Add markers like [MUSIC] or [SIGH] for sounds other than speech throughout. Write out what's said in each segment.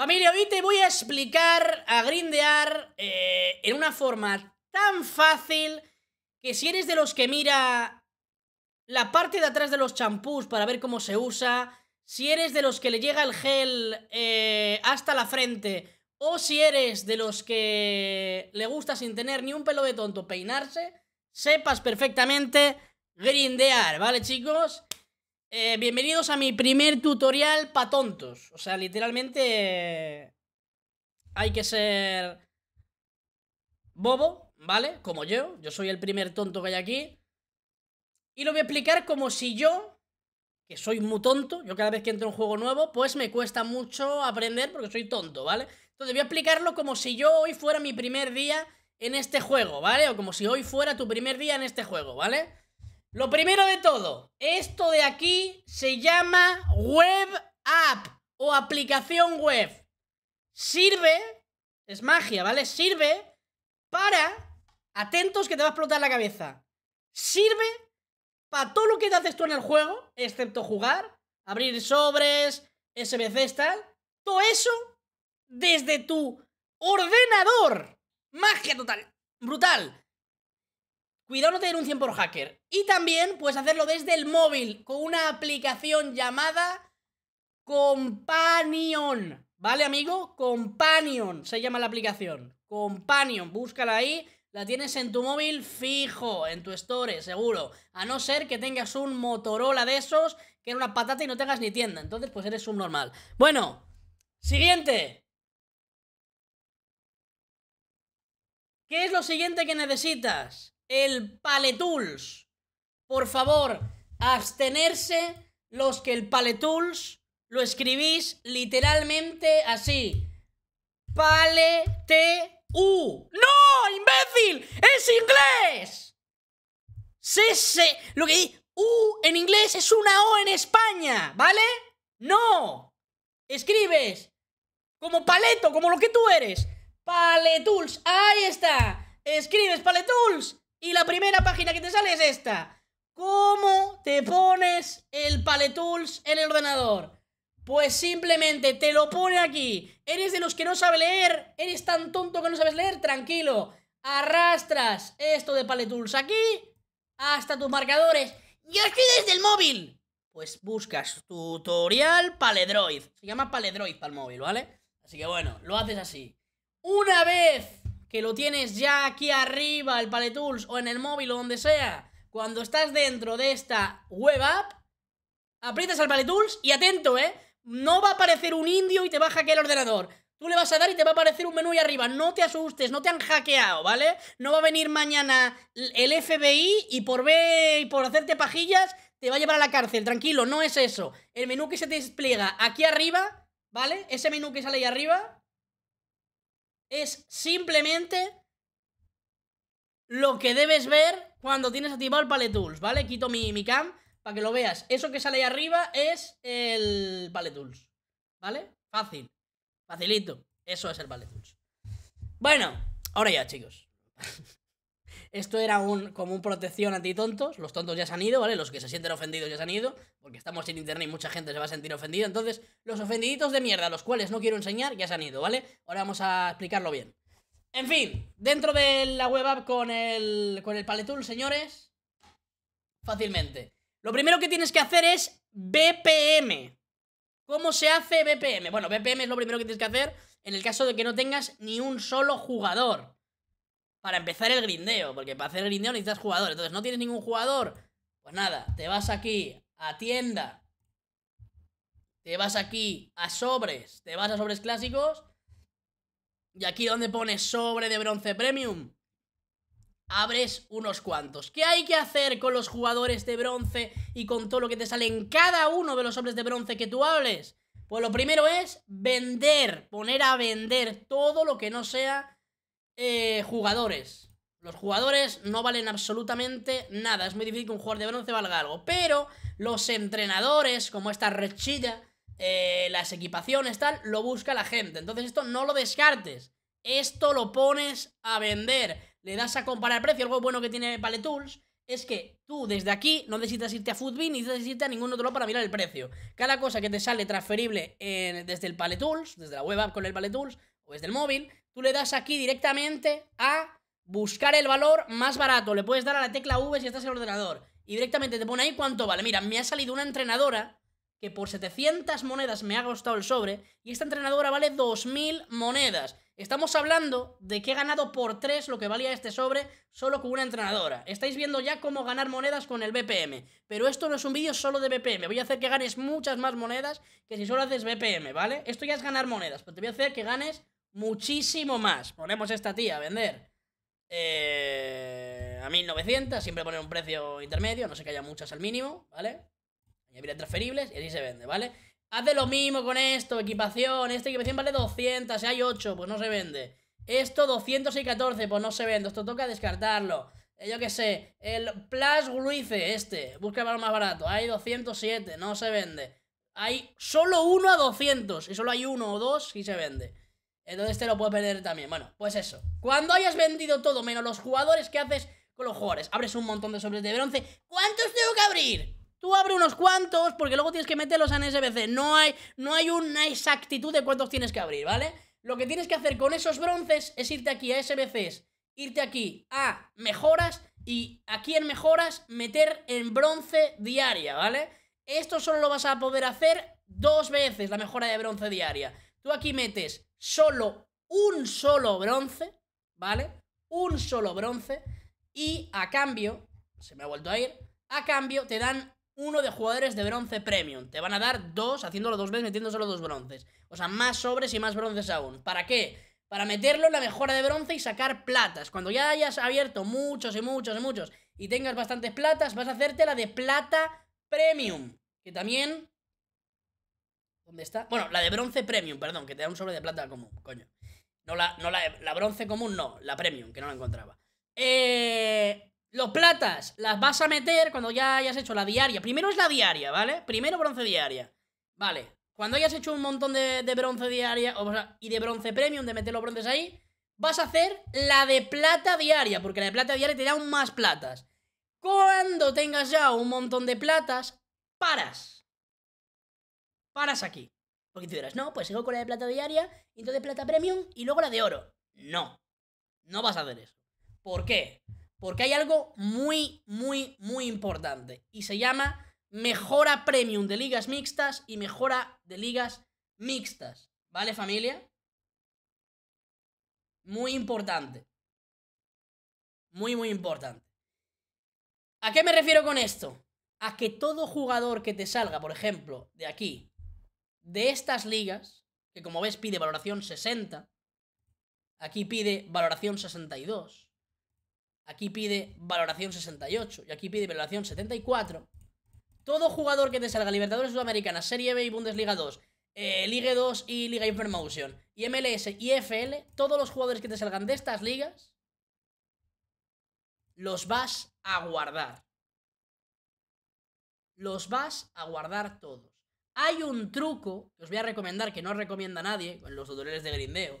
Familia, hoy te voy a explicar a grindear eh, en una forma tan fácil que si eres de los que mira la parte de atrás de los champús para ver cómo se usa, si eres de los que le llega el gel eh, hasta la frente, o si eres de los que le gusta sin tener ni un pelo de tonto peinarse, sepas perfectamente grindear, ¿vale chicos? Eh, bienvenidos a mi primer tutorial para tontos. O sea, literalmente hay que ser bobo, ¿vale? Como yo. Yo soy el primer tonto que hay aquí. Y lo voy a explicar como si yo, que soy muy tonto, yo cada vez que entro en un juego nuevo, pues me cuesta mucho aprender porque soy tonto, ¿vale? Entonces voy a explicarlo como si yo hoy fuera mi primer día en este juego, ¿vale? O como si hoy fuera tu primer día en este juego, ¿vale? Lo primero de todo, esto de aquí se llama web app o aplicación web. Sirve, es magia, ¿vale? Sirve para, atentos que te va a explotar la cabeza, sirve para todo lo que te haces tú en el juego, excepto jugar, abrir sobres, SBCs, tal, todo eso desde tu ordenador. Magia total, brutal. Cuidado no te denuncien por hacker. Y también puedes hacerlo desde el móvil con una aplicación llamada Companion. ¿Vale, amigo? Companion se llama la aplicación. Companion, búscala ahí. La tienes en tu móvil fijo, en tu store, seguro. A no ser que tengas un Motorola de esos, que era una patata y no tengas ni tienda. Entonces, pues eres un normal. Bueno, siguiente. ¿Qué es lo siguiente que necesitas? el Paletools. Por favor, abstenerse los que el Paletools lo escribís literalmente así. Palete U. ¡No, imbécil! ¡Es inglés! Se, lo que dice U en inglés es una O en España, ¿vale? No. Escribes como paleto, como lo que tú eres. Paletools, ahí está. Escribes Paletools y la primera página que te sale es esta. ¿Cómo te pones el paletools en el ordenador? Pues simplemente te lo pone aquí. ¿Eres de los que no sabe leer? ¿Eres tan tonto que no sabes leer? Tranquilo. Arrastras esto de paletools aquí hasta tus marcadores. Y aquí desde el móvil. Pues buscas tutorial Paledroid. Se llama Paledroid para el móvil, ¿vale? Así que bueno, lo haces así. Una vez que lo tienes ya aquí arriba, el Paletools, o en el móvil o donde sea, cuando estás dentro de esta web app, aprietas al Paletools y atento, ¿eh? No va a aparecer un indio y te va a hackear el ordenador. Tú le vas a dar y te va a aparecer un menú ahí arriba. No te asustes, no te han hackeado, ¿vale? No va a venir mañana el FBI y por ver y por hacerte pajillas te va a llevar a la cárcel. Tranquilo, no es eso. El menú que se despliega aquí arriba, ¿vale? Ese menú que sale ahí arriba es simplemente lo que debes ver cuando tienes activado el Paletools, Tools, ¿vale? Quito mi, mi cam para que lo veas. Eso que sale ahí arriba es el Paletools, Tools, ¿vale? Fácil, facilito. Eso es el Paletools. Tools. Bueno, ahora ya, chicos. [LAUGHS] Esto era un, como un protección tontos Los tontos ya se han ido, ¿vale? Los que se sienten ofendidos ya se han ido. Porque estamos sin internet y mucha gente se va a sentir ofendida. Entonces, los ofendiditos de mierda, los cuales no quiero enseñar, ya se han ido, ¿vale? Ahora vamos a explicarlo bien. En fin, dentro de la web app con el, con el paletool, señores. Fácilmente. Lo primero que tienes que hacer es BPM. ¿Cómo se hace BPM? Bueno, BPM es lo primero que tienes que hacer en el caso de que no tengas ni un solo jugador para empezar el grindeo, porque para hacer el grindeo necesitas jugador. Entonces, no tienes ningún jugador, pues nada, te vas aquí a tienda, te vas aquí a sobres, te vas a sobres clásicos, y aquí donde pones sobre de bronce premium, abres unos cuantos. ¿Qué hay que hacer con los jugadores de bronce y con todo lo que te sale en cada uno de los sobres de bronce que tú hables? Pues lo primero es vender, poner a vender todo lo que no sea eh, jugadores. Los jugadores no valen absolutamente nada. Es muy difícil que un jugador de bronce valga algo. Pero los entrenadores, como esta rechilla, eh, las equipaciones, tal, lo busca la gente. Entonces esto no lo descartes. Esto lo pones a vender. Le das a comparar precio. Algo bueno que tiene Paletools, es que tú desde aquí no necesitas irte a Footbin ni necesitas irte a ningún otro lado para mirar el precio. Cada cosa que te sale transferible desde el Paletools desde la web app con el Paletools pues del móvil, tú le das aquí directamente a buscar el valor más barato. Le puedes dar a la tecla V si estás en el ordenador. Y directamente te pone ahí cuánto vale. Mira, me ha salido una entrenadora que por 700 monedas me ha costado el sobre y esta entrenadora vale 2.000 monedas. Estamos hablando de que he ganado por 3 lo que valía este sobre solo con una entrenadora. Estáis viendo ya cómo ganar monedas con el BPM, pero esto no es un vídeo solo de BPM. Voy a hacer que ganes muchas más monedas que si solo haces BPM, ¿vale? Esto ya es ganar monedas, pero te voy a hacer que ganes Muchísimo más. Ponemos esta tía a vender eh, a 1900. Siempre poner un precio intermedio, no sé que haya muchas al mínimo, ¿vale? Añadir transferibles y así se vende, ¿vale? de lo mismo con esto, equipación. Esta equipación vale 200, si hay 8, pues no se vende. Esto 214, pues no se vende. Esto toca descartarlo. Eh, yo qué sé, el Plus Gluice, este. Busca el valor más barato. Hay 207, no se vende. Hay solo uno a 200. Y solo hay uno o dos y se vende. Entonces eh, te lo puedes perder también. Bueno, pues eso. Cuando hayas vendido todo menos los jugadores, ¿qué haces con los jugadores? Abres un montón de sobres de bronce. ¿Cuántos tengo que abrir? Tú abre unos cuantos porque luego tienes que meterlos en SBC. No hay, no hay una exactitud de cuántos tienes que abrir, ¿vale? Lo que tienes que hacer con esos bronces es irte aquí a SBCs, irte aquí a mejoras y aquí en mejoras meter en bronce diaria, ¿vale? Esto solo lo vas a poder hacer dos veces, la mejora de bronce diaria. Tú aquí metes solo un solo bronce, ¿vale? Un solo bronce y a cambio, se me ha vuelto a ir, a cambio te dan uno de jugadores de bronce premium. Te van a dar dos, haciéndolo dos veces, metiendo solo dos bronces. O sea, más sobres y más bronces aún. ¿Para qué? Para meterlo en la mejora de bronce y sacar platas. Cuando ya hayas abierto muchos y muchos y muchos y tengas bastantes platas, vas a hacerte la de plata premium. Que también ¿Dónde está? Bueno, la de bronce premium, perdón, que te da un sobre de plata común, coño. No la, no la, bronce común, no, la premium, que no la encontraba. Eh, los platas, las vas a meter cuando ya hayas hecho la diaria. Primero es la diaria, ¿vale? Primero bronce diaria. Vale. Cuando hayas hecho un montón de, de bronce diaria o y de bronce premium, de meter los bronces ahí, vas a hacer la de plata diaria, porque la de plata diaria te da un más platas. Cuando tengas ya un montón de platas, paras paras aquí. Porque tú dirás, no, pues sigo con la de plata diaria, entonces plata premium y luego la de oro. No, no vas a hacer eso. ¿Por qué? Porque hay algo muy, muy, muy importante y se llama mejora premium de ligas mixtas y mejora de ligas mixtas. ¿Vale, familia? Muy importante. Muy, muy importante. ¿A qué me refiero con esto? A que todo jugador que te salga, por ejemplo, de aquí, de estas ligas, que como ves pide valoración 60, aquí pide valoración 62, aquí pide valoración 68 y aquí pide valoración 74, todo jugador que te salga Libertadores Sudamericana, Serie B y Bundesliga 2, eh, Liga 2 y Liga Infermotion, y MLS y FL, todos los jugadores que te salgan de estas ligas, los vas a guardar. Los vas a guardar todos. Hay un truco que os voy a recomendar, que no recomienda nadie con los tutoriales de grindeo,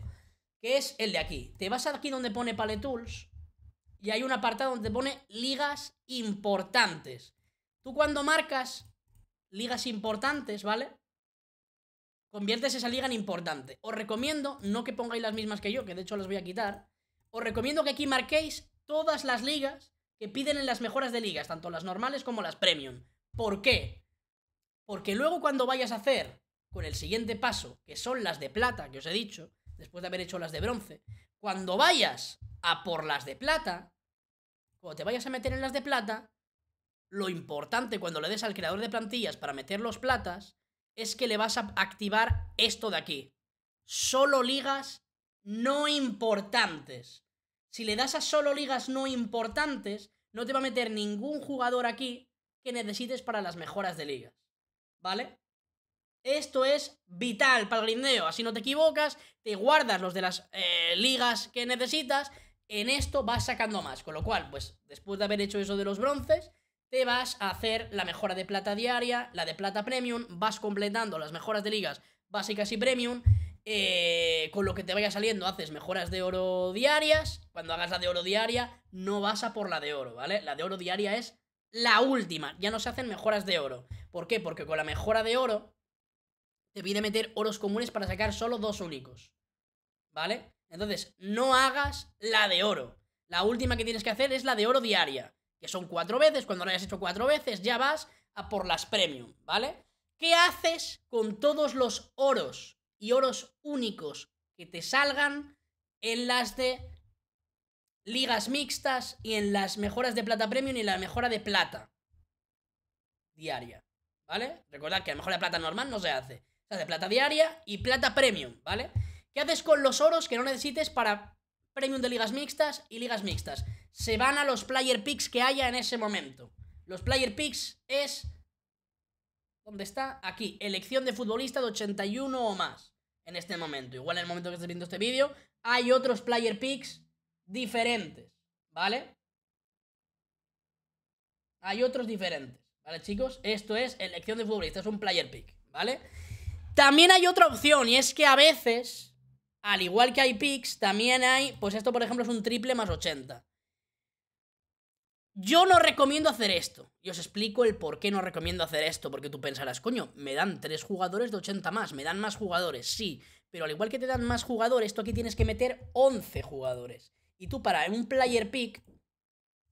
que es el de aquí. Te vas aquí donde pone Paletools Tools y hay un apartado donde pone ligas importantes. Tú cuando marcas ligas importantes, ¿vale? Conviertes esa liga en importante. Os recomiendo, no que pongáis las mismas que yo, que de hecho las voy a quitar, os recomiendo que aquí marquéis todas las ligas que piden en las mejoras de ligas, tanto las normales como las premium. ¿Por qué? Porque luego cuando vayas a hacer con el siguiente paso, que son las de plata, que os he dicho, después de haber hecho las de bronce, cuando vayas a por las de plata, cuando te vayas a meter en las de plata, lo importante cuando le des al creador de plantillas para meter los platas es que le vas a activar esto de aquí. Solo ligas no importantes. Si le das a solo ligas no importantes, no te va a meter ningún jugador aquí que necesites para las mejoras de ligas. ¿vale? Esto es vital para el grindeo, así no te equivocas, te guardas los de las eh, ligas que necesitas, en esto vas sacando más, con lo cual, pues después de haber hecho eso de los bronces, te vas a hacer la mejora de plata diaria, la de plata premium, vas completando las mejoras de ligas básicas y premium, eh, con lo que te vaya saliendo haces mejoras de oro diarias, cuando hagas la de oro diaria no vas a por la de oro, ¿vale? La de oro diaria es la última. Ya no se hacen mejoras de oro. ¿Por qué? Porque con la mejora de oro te pide meter oros comunes para sacar solo dos únicos. ¿Vale? Entonces, no hagas la de oro. La última que tienes que hacer es la de oro diaria, que son cuatro veces. Cuando lo hayas hecho cuatro veces, ya vas a por las premium, ¿vale? ¿Qué haces con todos los oros y oros únicos que te salgan en las de ligas mixtas y en las mejoras de plata premium y la mejora de plata diaria, ¿vale? Recordad que la mejora de plata normal no se hace. Se hace plata diaria y plata premium, ¿vale? ¿Qué haces con los oros que no necesites para premium de ligas mixtas y ligas mixtas? Se van a los player picks que haya en ese momento. Los player picks es... ¿Dónde está? Aquí, elección de futbolista de 81 o más en este momento. Igual en el momento que esté viendo este vídeo, hay otros player picks diferentes, ¿vale? Hay otros diferentes, ¿vale, chicos? Esto es elección de esto es un player pick, ¿vale? También hay otra opción y es que a veces, al igual que hay picks, también hay, pues esto por ejemplo es un triple más 80. Yo no recomiendo hacer esto. Y os explico el por qué no recomiendo hacer esto. Porque tú pensarás, coño, me dan tres jugadores de 80 más. Me dan más jugadores, sí. Pero al igual que te dan más jugadores, esto aquí tienes que meter 11 jugadores. Y tú para un player pick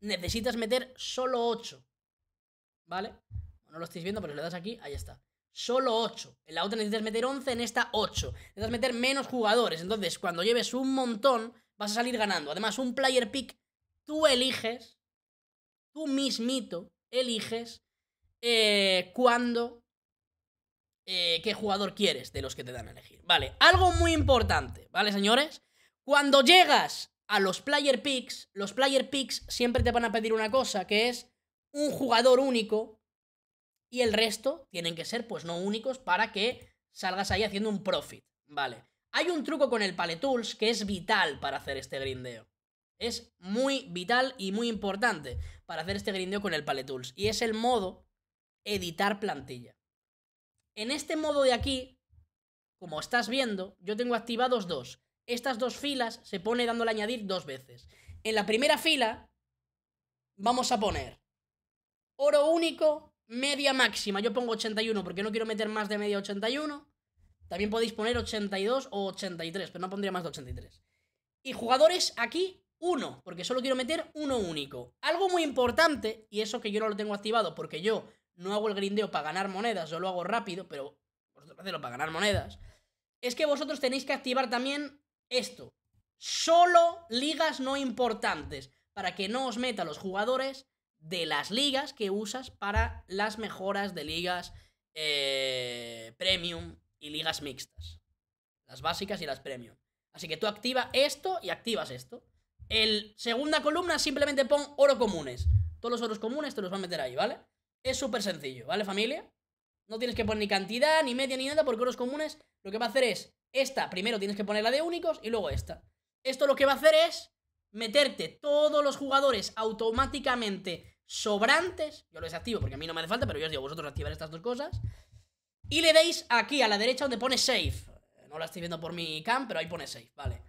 necesitas meter solo 8. ¿Vale? No lo estáis viendo, pero si le das aquí, ahí está. Solo 8. En la otra necesitas meter 11, en esta 8. Necesitas meter menos jugadores. Entonces, cuando lleves un montón, vas a salir ganando. Además, un player pick, tú eliges, tú mismito eliges eh, cuándo, eh, qué jugador quieres de los que te dan a elegir. Vale, algo muy importante, ¿vale, señores? Cuando llegas a los player picks, los player picks siempre te van a pedir una cosa, que es un jugador único y el resto tienen que ser pues no únicos para que salgas ahí haciendo un profit, ¿vale? Hay un truco con el paletools que es vital para hacer este grindeo. Es muy vital y muy importante para hacer este grindeo con el paletools y es el modo editar plantilla. En este modo de aquí, como estás viendo, yo tengo activados dos estas dos filas se pone dándole a añadir dos veces. En la primera fila vamos a poner oro único, media máxima. Yo pongo 81 porque no quiero meter más de media 81. También podéis poner 82 o 83, pero no pondría más de 83. Y jugadores aquí, uno, porque solo quiero meter uno único. Algo muy importante, y eso que yo no lo tengo activado porque yo no hago el grindeo para ganar monedas, yo lo hago rápido, pero vosotros hacedlo para ganar monedas, es que vosotros tenéis que activar también esto. Solo ligas no importantes para que no os meta los jugadores de las ligas que usas para las mejoras de ligas eh, premium y ligas mixtas. Las básicas y las premium. Así que tú activa esto y activas esto. El segunda columna simplemente pon oro comunes. Todos los oros comunes te los va a meter ahí, ¿vale? Es súper sencillo, ¿vale familia? No tienes que poner ni cantidad, ni media, ni nada, porque los comunes lo que va a hacer es esta. Primero tienes que poner la de únicos y luego esta. Esto lo que va a hacer es meterte todos los jugadores automáticamente sobrantes. Yo lo desactivo porque a mí no me hace falta, pero yo os digo, vosotros activar estas dos cosas. Y le deis aquí a la derecha donde pone save. No la estoy viendo por mi cam, pero ahí pone save, vale.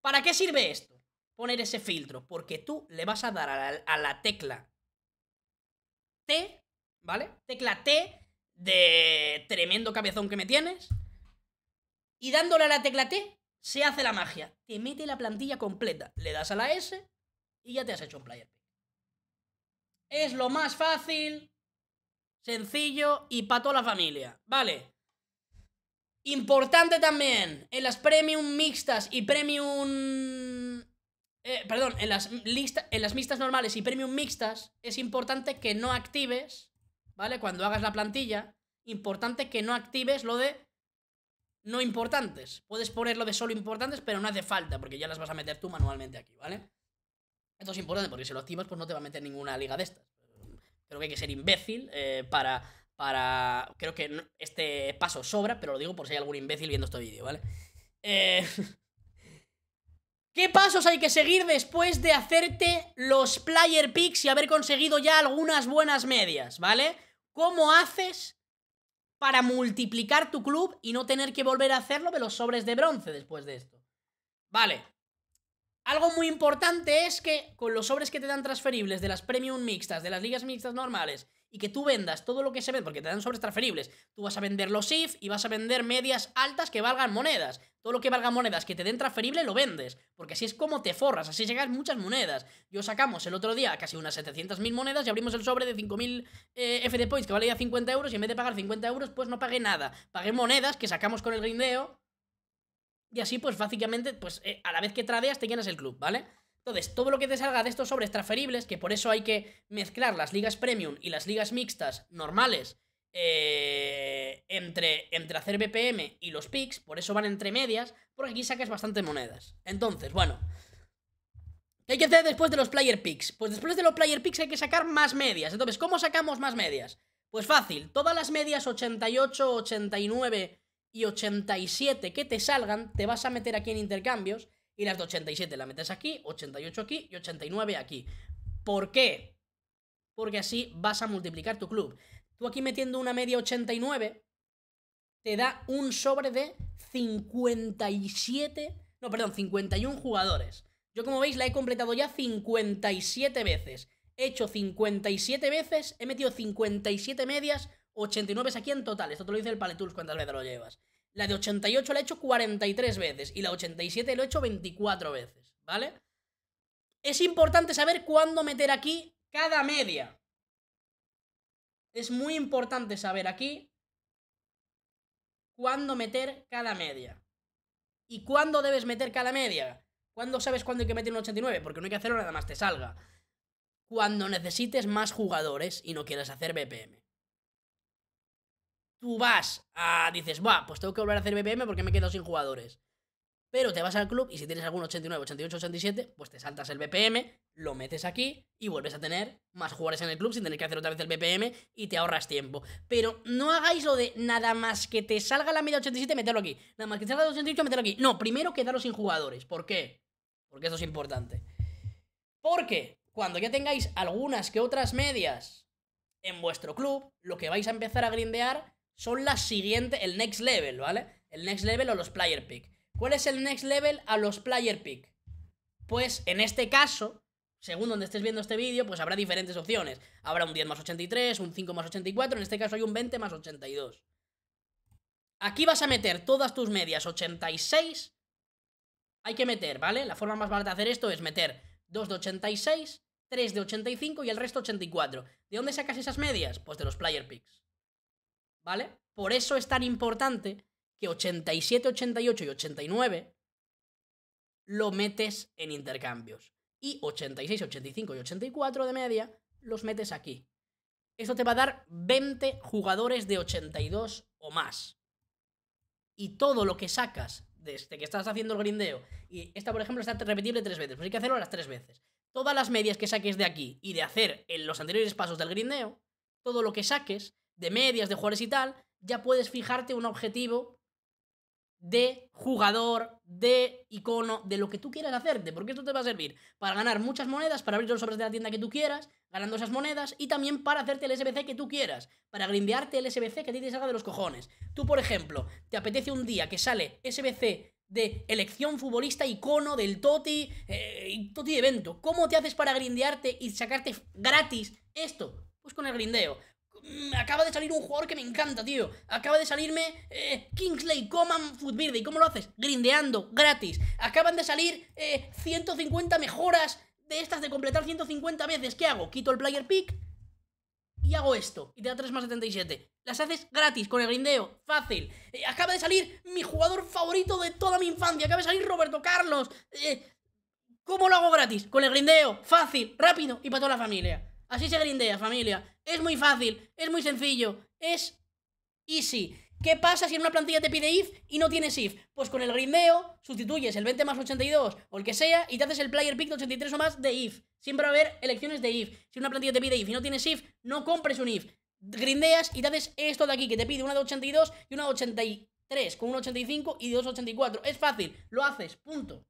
¿Para qué sirve esto? Poner ese filtro, porque tú le vas a dar a la tecla T, ¿vale? Tecla T de tremendo cabezón que me tienes. Y dándole a la tecla T, se hace la magia. Te mete la plantilla completa. Le das a la S y ya te has hecho un player Es lo más fácil, sencillo y para toda la familia. Vale. Importante también, en las premium mixtas y premium... Eh, perdón, en las, listas en las mixtas normales y premium mixtas, es importante que no actives ¿vale? Cuando hagas la plantilla, importante que no actives lo de no importantes. Puedes poner lo de solo importantes, pero no hace falta, porque ya las vas a meter tú manualmente aquí, ¿vale? Esto es importante, porque si lo activas, pues no te va a meter ninguna liga de estas. Creo que hay que ser imbécil eh, para, para... Creo que este paso sobra, pero lo digo por si hay algún imbécil viendo este vídeo, ¿vale? Eh... [LAUGHS] ¿Qué pasos hay que seguir después de hacerte los player picks y haber conseguido ya algunas buenas medias, ¿vale? ¿Cómo haces para multiplicar tu club y no tener que volver a hacerlo de los sobres de bronce después de esto? Vale. Algo muy importante es que con los sobres que te dan transferibles de las premium mixtas, de las ligas mixtas normales y que tú vendas todo lo que se vende, porque te dan sobres transferibles, tú vas a vender los IF y vas a vender medias altas que valgan monedas. Todo lo que valga monedas que te den transferible lo vendes, porque así es como te forras, así llegas muchas monedas. Yo sacamos el otro día casi unas 700.000 monedas y abrimos el sobre de 5.000 eh, FD Points que valía 50 euros y en vez de pagar 50 euros pues no pagué nada, pagué monedas que sacamos con el grindeo y así pues básicamente pues eh, a la vez que tradeas te llenas el club, ¿vale? Entonces, todo lo que te salga de estos sobres transferibles, que por eso hay que mezclar las ligas premium y las ligas mixtas normales eh, entre, entre hacer BPM y los picks, por eso van entre medias, porque aquí sacas bastante monedas. Entonces, bueno, ¿Qué hay que hacer después de los player picks? Pues después de los player picks hay que sacar más medias. Entonces, ¿cómo sacamos más medias? Pues fácil, todas las medias 88, 89 y 87 que te salgan, te vas a meter aquí en intercambios y las de 87 la metes aquí, 88 aquí y 89 aquí. ¿Por qué? Porque así vas a multiplicar tu club. Tú aquí metiendo una media 89 te da un sobre de 57, no, perdón, 51 jugadores. Yo como veis la he completado ya 57 veces. He hecho 57 veces, he metido 57 medias, 89 es aquí en total. Esto te lo dice el Paletools cuántas veces lo llevas. La de 88 la he hecho 43 veces y la 87 la he hecho 24 veces, ¿vale? Es importante saber cuándo meter aquí cada media. Es muy importante saber aquí cuándo meter cada media. ¿Y cuándo debes meter cada media? ¿Cuándo sabes cuándo hay que meter un 89? Porque no hay que hacerlo nada más te salga. Cuando necesites más jugadores y no quieras hacer BPM tú vas a. Dices, va, pues tengo que volver a hacer BPM porque me he quedado sin jugadores. Pero te vas al club y si tienes algún 89, 88, 87, pues te saltas el BPM, lo metes aquí y vuelves a tener más jugadores en el club sin tener que hacer otra vez el BPM y te ahorras tiempo. Pero no hagáis lo de nada más que te salga la media 87, meterlo aquí. Nada más que te salga la 88, meterlo aquí. No, primero quedaros sin jugadores. ¿Por qué? Porque eso es importante. Porque cuando ya tengáis algunas que otras medias en vuestro club, lo que vais a empezar a grindear son las siguientes, el next level, ¿vale? El next level o los player pick. ¿Cuál es el next level a los player pick? Pues en este caso, según donde estés viendo este vídeo, pues habrá diferentes opciones. Habrá un 10 más 83, un 5 más 84, en este caso hay un 20 más 82. Aquí vas a meter todas tus medias 86. Hay que meter, ¿vale? La forma más barata de hacer esto es meter 2 de 86, 3 de 85 y el resto 84. ¿De dónde sacas esas medias? Pues de los player picks. ¿vale? Por eso es tan importante que 87, 88 y 89 lo metes en intercambios. Y 86, 85 y 84 de media los metes aquí. Esto te va a dar 20 jugadores de 82 o más. Y todo lo que sacas desde este que estás haciendo el grindeo, y esta por ejemplo está repetible tres veces, pues hay que hacerlo las tres veces. Todas las medias que saques de aquí y de hacer en los anteriores pasos del grindeo, todo lo que saques de medias, de jugadores y tal, ya puedes fijarte un objetivo de jugador, de icono, de lo que tú quieras hacerte, porque esto te va a servir para ganar muchas monedas, para abrir los sobres de la tienda que tú quieras, ganando esas monedas, y también para hacerte el SBC que tú quieras, para grindearte el SBC que a ti te salga de los cojones. Tú, por ejemplo, te apetece un día que sale SBC de elección futbolista icono del Toti, eh, Toti evento. ¿Cómo te haces para grindearte y sacarte gratis esto? Pues con el grindeo. Mm, acaba de salir un jugador que me encanta, tío. Acaba de salirme eh, Kingsley Coman Footbird, ¿Y cómo lo haces? Grindeando, gratis. Acaban de salir 150 eh, mejoras de estas de completar 150 veces. ¿Qué hago? Quito el player pick y hago esto. Y te da 3 más 77. Las haces gratis con el grindeo. Fácil. Eh, acaba de salir mi jugador favorito de toda mi infancia. Acaba de salir Roberto Carlos. ¿Cómo lo hago gratis? Con el grindeo. Fácil, rápido y para toda la familia. Así se grindea, familia. Es muy fácil, es muy sencillo, es easy. ¿Qué pasa si en una plantilla te pide if y no tienes if? Pues con el grindeo sustituyes el 20 más 82 o el que sea y te haces el player pick de 83 o más de if. Siempre va a haber elecciones de if. Si una plantilla te pide if y no tienes if, no compres un if. Grindeas y te haces esto de aquí, que te pide una de 82 y una de 83, con un 85 y dos 84. Es fácil, lo haces, punto.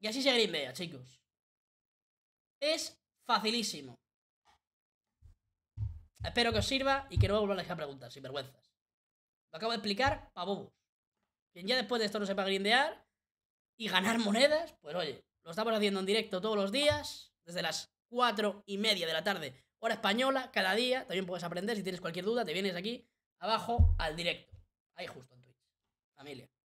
Y así se grindea, chicos. Es facilísimo. Espero que os sirva y que no vuelvas a dejar preguntas, sin vergüenzas. Lo acabo de explicar para bobos. Quien ya después de esto no sepa grindear y ganar monedas, pues oye, lo estamos haciendo en directo todos los días, desde las 4 y media de la tarde, hora española, cada día. También puedes aprender, si tienes cualquier duda, te vienes aquí abajo al directo. Ahí justo en Twitch. Familia.